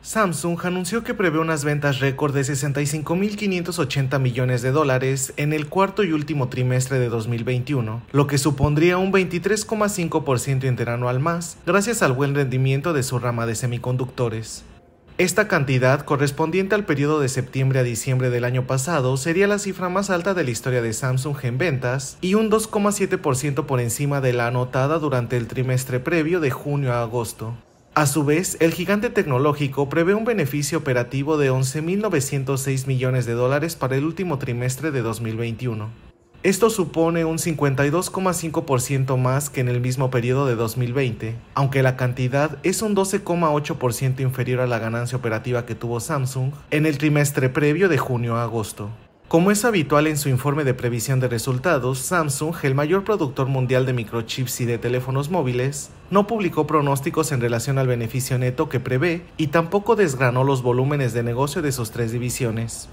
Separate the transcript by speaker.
Speaker 1: Samsung anunció que prevé unas ventas récord de 65.580 millones de dólares en el cuarto y último trimestre de 2021, lo que supondría un 23,5% interanual más, gracias al buen rendimiento de su rama de semiconductores. Esta cantidad, correspondiente al periodo de septiembre a diciembre del año pasado, sería la cifra más alta de la historia de Samsung en ventas y un 2,7% por encima de la anotada durante el trimestre previo de junio a agosto. A su vez, el gigante tecnológico prevé un beneficio operativo de 11.906 millones de dólares para el último trimestre de 2021. Esto supone un 52,5% más que en el mismo periodo de 2020, aunque la cantidad es un 12,8% inferior a la ganancia operativa que tuvo Samsung en el trimestre previo de junio a agosto. Como es habitual en su informe de previsión de resultados, Samsung, el mayor productor mundial de microchips y de teléfonos móviles, no publicó pronósticos en relación al beneficio neto que prevé y tampoco desgranó los volúmenes de negocio de sus tres divisiones.